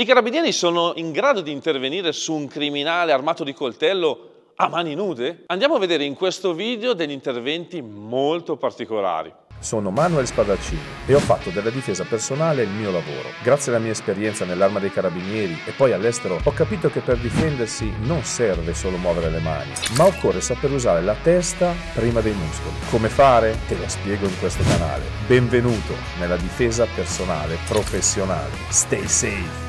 I carabinieri sono in grado di intervenire su un criminale armato di coltello a mani nude? Andiamo a vedere in questo video degli interventi molto particolari. Sono Manuel Spadaccini e ho fatto della difesa personale il mio lavoro. Grazie alla mia esperienza nell'arma dei carabinieri e poi all'estero ho capito che per difendersi non serve solo muovere le mani, ma occorre saper usare la testa prima dei muscoli. Come fare? Te lo spiego in questo canale. Benvenuto nella difesa personale professionale. Stay safe!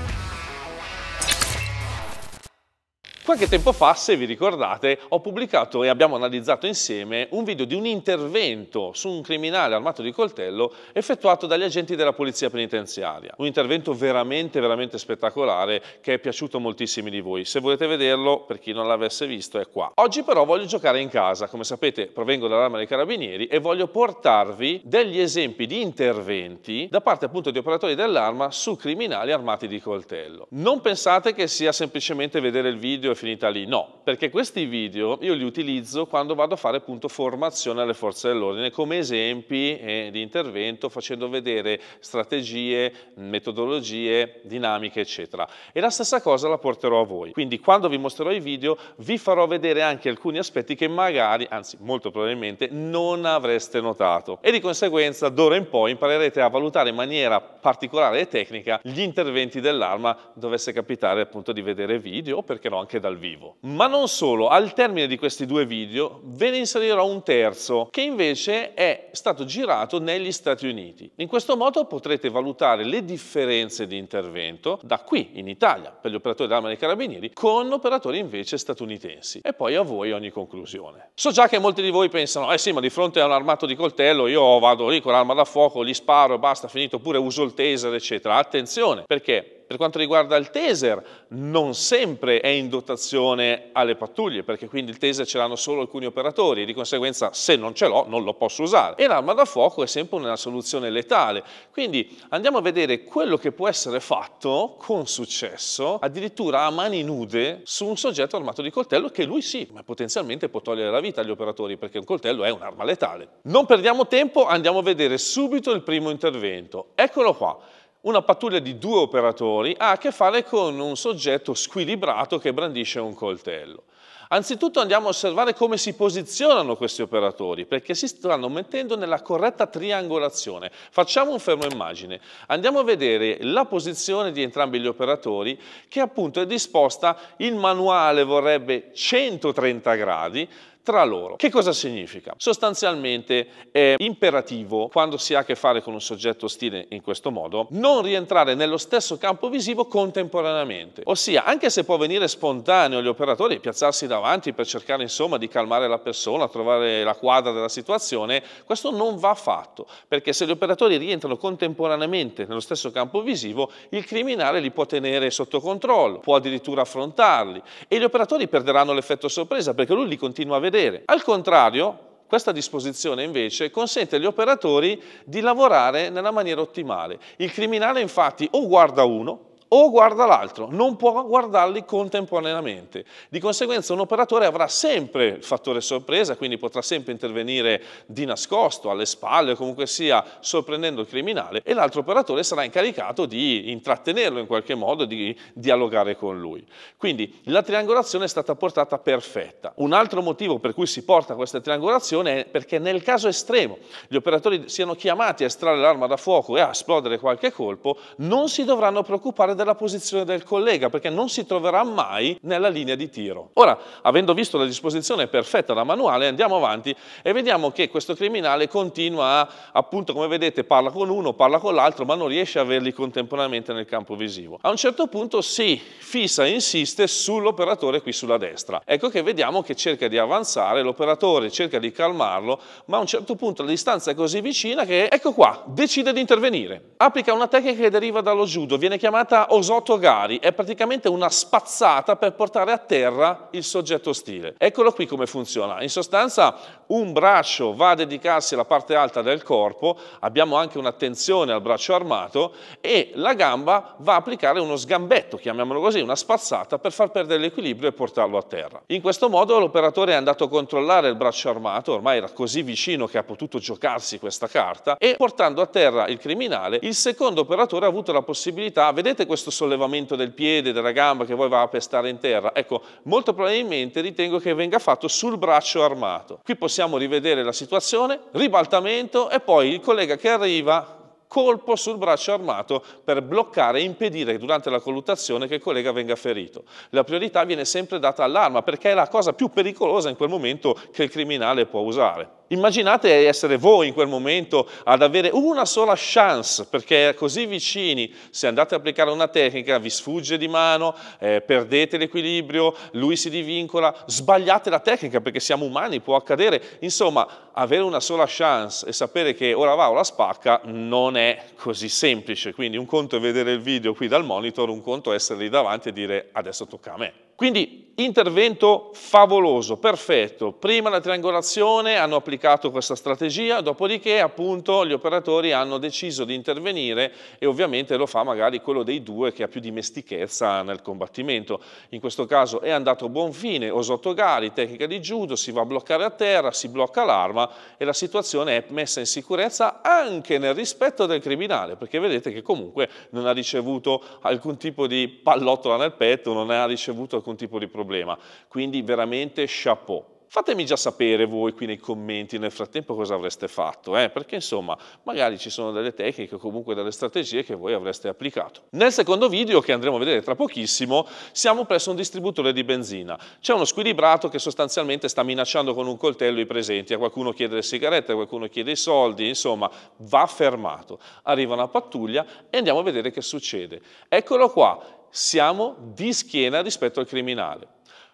Qualche tempo fa, se vi ricordate, ho pubblicato e abbiamo analizzato insieme un video di un intervento su un criminale armato di coltello effettuato dagli agenti della polizia penitenziaria. Un intervento veramente, veramente spettacolare che è piaciuto a moltissimi di voi. Se volete vederlo, per chi non l'avesse visto, è qua. Oggi però voglio giocare in casa. Come sapete, provengo dall'arma dei carabinieri e voglio portarvi degli esempi di interventi da parte appunto di operatori dell'arma su criminali armati di coltello. Non pensate che sia semplicemente vedere il video e finita lì, no, perché questi video io li utilizzo quando vado a fare appunto formazione alle forze dell'ordine come esempi eh, di intervento facendo vedere strategie, metodologie, dinamiche eccetera e la stessa cosa la porterò a voi, quindi quando vi mostrerò i video vi farò vedere anche alcuni aspetti che magari, anzi molto probabilmente non avreste notato e di conseguenza d'ora in poi imparerete a valutare in maniera particolare e tecnica gli interventi dell'arma dovesse capitare appunto di vedere video o perché no anche dal vivo. Ma non solo, al termine di questi due video ve ne inserirò un terzo che invece è stato girato negli Stati Uniti. In questo modo potrete valutare le differenze di intervento da qui in Italia per gli operatori dell'arma dei carabinieri con operatori invece statunitensi. E poi a voi ogni conclusione. So già che molti di voi pensano, eh sì ma di fronte a un armato di coltello io vado lì con l'arma da fuoco, gli sparo, basta, finito, pure uso il taser eccetera. Attenzione perché per quanto riguarda il taser, non sempre è in dotazione alle pattuglie, perché quindi il taser ce l'hanno solo alcuni operatori, e di conseguenza se non ce l'ho non lo posso usare. E l'arma da fuoco è sempre una soluzione letale. Quindi andiamo a vedere quello che può essere fatto con successo, addirittura a mani nude, su un soggetto armato di coltello che lui sì, ma potenzialmente può togliere la vita agli operatori, perché un coltello è un'arma letale. Non perdiamo tempo, andiamo a vedere subito il primo intervento. Eccolo qua una pattuglia di due operatori ha a che fare con un soggetto squilibrato che brandisce un coltello. Anzitutto andiamo a osservare come si posizionano questi operatori, perché si stanno mettendo nella corretta triangolazione. Facciamo un fermo immagine. Andiamo a vedere la posizione di entrambi gli operatori, che appunto è disposta, il manuale vorrebbe 130 gradi, tra loro. Che cosa significa? Sostanzialmente è imperativo, quando si ha a che fare con un soggetto ostile in questo modo, non rientrare nello stesso campo visivo contemporaneamente. Ossia, anche se può venire spontaneo agli operatori piazzarsi davanti per cercare insomma di calmare la persona, trovare la quadra della situazione, questo non va fatto, perché se gli operatori rientrano contemporaneamente nello stesso campo visivo, il criminale li può tenere sotto controllo, può addirittura affrontarli e gli operatori perderanno l'effetto sorpresa perché lui li continua a vedere vedere. Al contrario, questa disposizione invece consente agli operatori di lavorare nella maniera ottimale. Il criminale infatti o guarda uno, o guarda l'altro, non può guardarli contemporaneamente. Di conseguenza un operatore avrà sempre il fattore sorpresa, quindi potrà sempre intervenire di nascosto, alle spalle o comunque sia, sorprendendo il criminale e l'altro operatore sarà incaricato di intrattenerlo in qualche modo, di dialogare con lui. Quindi la triangolazione è stata portata perfetta. Un altro motivo per cui si porta questa triangolazione è perché nel caso estremo gli operatori siano chiamati a estrarre l'arma da fuoco e a esplodere qualche colpo, non si dovranno preoccupare della posizione del collega perché non si troverà mai nella linea di tiro. Ora, avendo visto la disposizione perfetta da manuale, andiamo avanti e vediamo che questo criminale continua a, appunto come vedete, parla con uno, parla con l'altro, ma non riesce a averli contemporaneamente nel campo visivo. A un certo punto si fissa e insiste sull'operatore qui sulla destra. Ecco che vediamo che cerca di avanzare, l'operatore cerca di calmarlo, ma a un certo punto la distanza è così vicina che, ecco qua, decide di intervenire. Applica una tecnica che deriva dallo judo, viene chiamata Osoto Gari è praticamente una spazzata per portare a terra il soggetto ostile. Eccolo qui come funziona. In sostanza un braccio va a dedicarsi alla parte alta del corpo, abbiamo anche un'attenzione al braccio armato e la gamba va a applicare uno sgambetto, chiamiamolo così, una spazzata per far perdere l'equilibrio e portarlo a terra. In questo modo l'operatore è andato a controllare il braccio armato, ormai era così vicino che ha potuto giocarsi questa carta, e portando a terra il criminale, il secondo operatore ha avuto la possibilità, vedete questo questo sollevamento del piede, della gamba che poi va a pestare in terra? Ecco, molto probabilmente ritengo che venga fatto sul braccio armato. Qui possiamo rivedere la situazione, ribaltamento e poi il collega che arriva colpo sul braccio armato per bloccare e impedire durante la colluttazione che il collega venga ferito. La priorità viene sempre data all'arma perché è la cosa più pericolosa in quel momento che il criminale può usare. Immaginate essere voi in quel momento ad avere una sola chance, perché così vicini, se andate a applicare una tecnica, vi sfugge di mano, eh, perdete l'equilibrio, lui si divincola, sbagliate la tecnica perché siamo umani, può accadere. Insomma, avere una sola chance e sapere che ora va o la spacca non è così semplice. Quindi un conto è vedere il video qui dal monitor, un conto è essere lì davanti e dire adesso tocca a me. Quindi intervento favoloso, perfetto. Prima la triangolazione, hanno applicato questa strategia, dopodiché appunto gli operatori hanno deciso di intervenire e ovviamente lo fa magari quello dei due che ha più dimestichezza nel combattimento. In questo caso è andato a buon fine, Osotogari, tecnica di judo, si va a bloccare a terra, si blocca l'arma e la situazione è messa in sicurezza anche nel rispetto del criminale, perché vedete che comunque non ha ricevuto alcun tipo di pallottola nel petto, non ha ricevuto alcun tipo di problema problema. Quindi veramente chapeau. Fatemi già sapere voi qui nei commenti nel frattempo cosa avreste fatto, eh? perché insomma magari ci sono delle tecniche o comunque delle strategie che voi avreste applicato. Nel secondo video che andremo a vedere tra pochissimo siamo presso un distributore di benzina. C'è uno squilibrato che sostanzialmente sta minacciando con un coltello i presenti, a qualcuno chiede le sigarette, a qualcuno chiede i soldi, insomma va fermato. Arriva una pattuglia e andiamo a vedere che succede. Eccolo qua, siamo di schiena rispetto al criminale.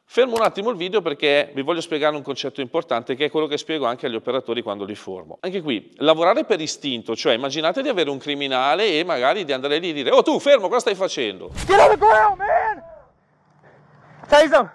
Fermo un attimo il video perché vi voglio spiegare un concetto importante che è quello che spiego anche agli operatori quando li formo. Anche qui, lavorare per istinto, cioè immaginate di avere un criminale e magari di andare lì e dire Oh tu, fermo, cosa stai facendo? Get on the ground, man! Tase him!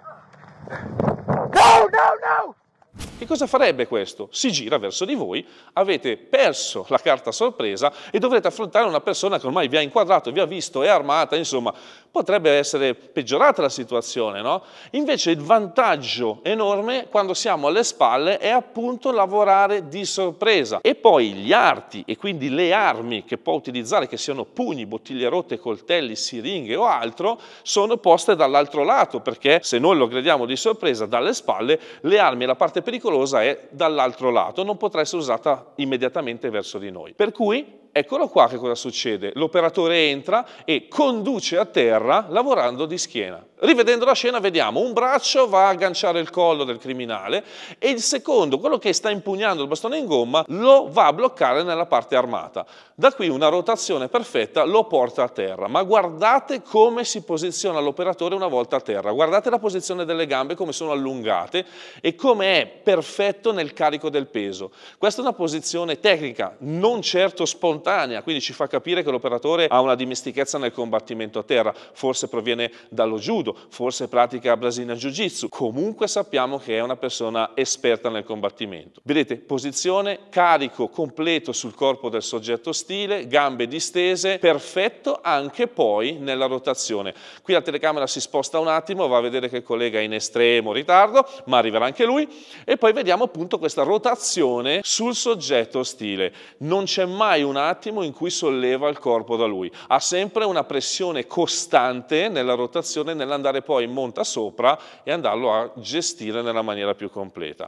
No, no, no! Che cosa farebbe questo? Si gira verso di voi, avete perso la carta sorpresa e dovrete affrontare una persona che ormai vi ha inquadrato, vi ha visto, è armata, insomma, potrebbe essere peggiorata la situazione, no? Invece il vantaggio enorme quando siamo alle spalle è appunto lavorare di sorpresa. E poi gli arti e quindi le armi che può utilizzare, che siano pugni, bottiglie rotte, coltelli, siringhe o altro, sono poste dall'altro lato, perché se noi lo gradiamo di sorpresa dalle spalle, le armi e la parte pericolosa pericolosa è dall'altro lato, non potrà essere usata immediatamente verso di noi. Per cui Eccolo qua che cosa succede. L'operatore entra e conduce a terra lavorando di schiena. Rivedendo la scena vediamo un braccio va a agganciare il collo del criminale e il secondo, quello che sta impugnando il bastone in gomma, lo va a bloccare nella parte armata. Da qui una rotazione perfetta lo porta a terra. Ma guardate come si posiziona l'operatore una volta a terra. Guardate la posizione delle gambe, come sono allungate e come è perfetto nel carico del peso. Questa è una posizione tecnica, non certo spontanea spontanea, quindi ci fa capire che l'operatore ha una dimestichezza nel combattimento a terra, forse proviene dallo judo, forse pratica brasilian jiu-jitsu, comunque sappiamo che è una persona esperta nel combattimento. Vedete, posizione, carico completo sul corpo del soggetto stile, gambe distese, perfetto anche poi nella rotazione. Qui la telecamera si sposta un attimo, va a vedere che il collega è in estremo ritardo, ma arriverà anche lui, e poi vediamo appunto questa rotazione sul soggetto stile. Non c'è mai un una attimo in cui solleva il corpo da lui. Ha sempre una pressione costante nella rotazione, nell'andare poi in monta sopra e andarlo a gestire nella maniera più completa.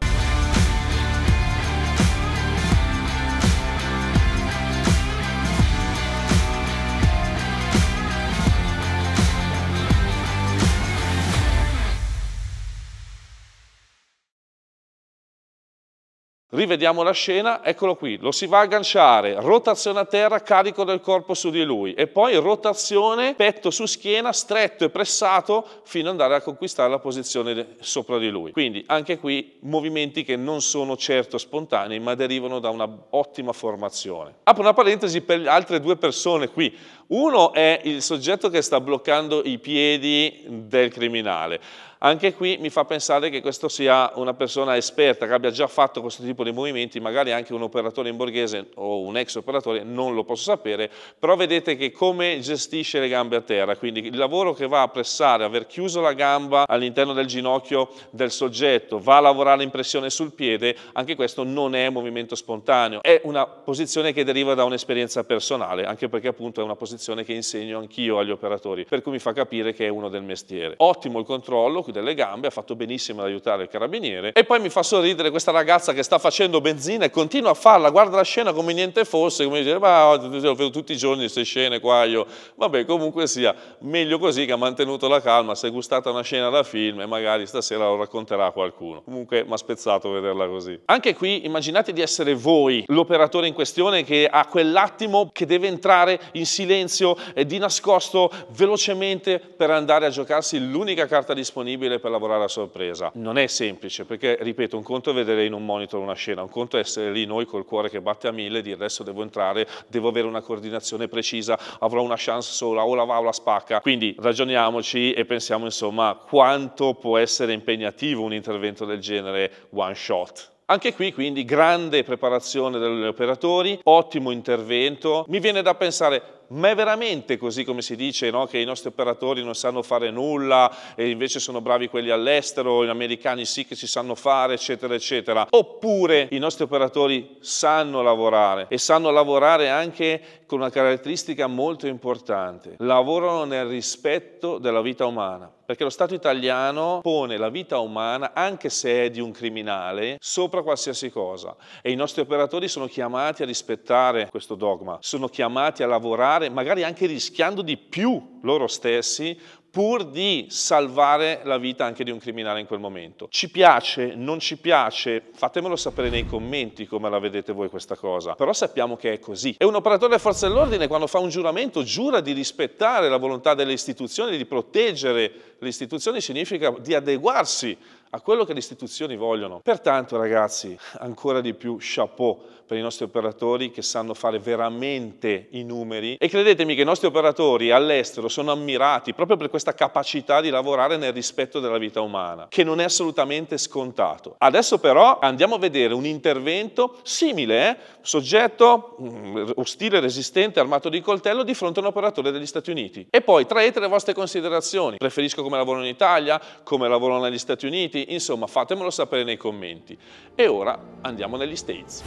Rivediamo la scena, eccolo qui, lo si va a agganciare, rotazione a terra, carico del corpo su di lui e poi rotazione petto su schiena, stretto e pressato fino ad andare a conquistare la posizione sopra di lui. Quindi anche qui movimenti che non sono certo spontanei ma derivano da un'ottima formazione. Apro una parentesi per altre due persone qui. Uno è il soggetto che sta bloccando i piedi del criminale. Anche qui mi fa pensare che questo sia una persona esperta, che abbia già fatto questo tipo di movimenti, magari anche un operatore in borghese o un ex operatore, non lo posso sapere, però vedete che come gestisce le gambe a terra, quindi il lavoro che va a pressare, aver chiuso la gamba all'interno del ginocchio del soggetto, va a lavorare in pressione sul piede, anche questo non è movimento spontaneo, è una posizione che deriva da un'esperienza personale, anche perché appunto è una posizione che insegno anch'io agli operatori, per cui mi fa capire che è uno del mestiere. Ottimo il controllo, delle gambe, ha fatto benissimo ad aiutare il carabiniere. E poi mi fa sorridere questa ragazza che sta facendo benzina e continua a farla, guarda la scena come niente fosse, come dire, ma lo vedo tutti i giorni queste scene qua, io, vabbè comunque sia, meglio così che ha mantenuto la calma, si è gustata una scena da film e magari stasera lo racconterà a qualcuno. Comunque mi ha spezzato vederla così. Anche qui immaginate di essere voi l'operatore in questione che ha quell'attimo che deve entrare in silenzio e di nascosto velocemente per andare a giocarsi l'unica carta disponibile disponibile per lavorare a sorpresa. Non è semplice perché, ripeto, un conto è vedere in un monitor una scena, un conto è essere lì noi col cuore che batte a mille e dire adesso devo entrare, devo avere una coordinazione precisa, avrò una chance sola, o la va o la spacca. Quindi ragioniamoci e pensiamo insomma quanto può essere impegnativo un intervento del genere one shot. Anche qui quindi grande preparazione degli operatori, ottimo intervento. Mi viene da pensare ma è veramente così come si dice no? che i nostri operatori non sanno fare nulla e invece sono bravi quelli all'estero, gli americani sì che ci sanno fare, eccetera, eccetera. Oppure i nostri operatori sanno lavorare e sanno lavorare anche con una caratteristica molto importante, lavorano nel rispetto della vita umana perché lo Stato italiano pone la vita umana, anche se è di un criminale, sopra qualsiasi cosa e i nostri operatori sono chiamati a rispettare questo dogma, sono chiamati a lavorare magari anche rischiando di più loro stessi pur di salvare la vita anche di un criminale in quel momento. Ci piace, non ci piace, fatemelo sapere nei commenti come la vedete voi questa cosa, però sappiamo che è così. E un operatore delle forze dell'ordine quando fa un giuramento giura di rispettare la volontà delle istituzioni, di proteggere le istituzioni, significa di adeguarsi a quello che le istituzioni vogliono. Pertanto ragazzi, ancora di più chapeau per i nostri operatori che sanno fare veramente i numeri e credetemi che i nostri operatori all'estero sono ammirati proprio per questa capacità di lavorare nel rispetto della vita umana, che non è assolutamente scontato. Adesso però andiamo a vedere un intervento simile, eh? soggetto mm, ostile, resistente, armato di coltello di fronte a un operatore degli Stati Uniti. E poi traete le vostre considerazioni. Preferisco come lavorano in Italia, come lavorano negli Stati Uniti, insomma, fatemelo sapere nei commenti. E ora andiamo negli States.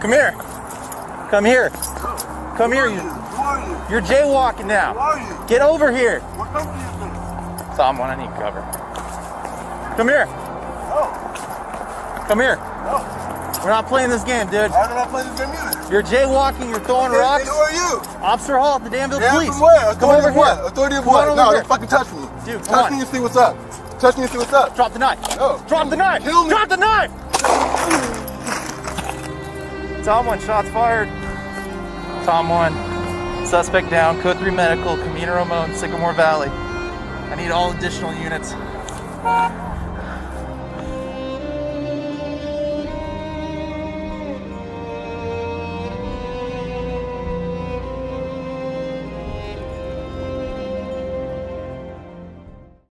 Come here. Come here. Come here. You're jaywalking now. Get over here. Someone, I need cover. Come here. Come here. We're not playing this game, dude. Why am I playing this game either? You're jaywalking, you're throwing okay, rocks. Who are you? Officer Hall at the Danville Police. Where? Authority come over of what? Here. Authority of come what? No, here. don't fucking touch me. Dude, come touch on. me and see what's up. Touch me and see what's up. Drop the knife. Oh. Drop the knife. Kill me. Drop the knife. Tom one, shots fired. Tom one, suspect down. Code 3 medical, Camino Ramon, Sycamore Valley. I need all additional units.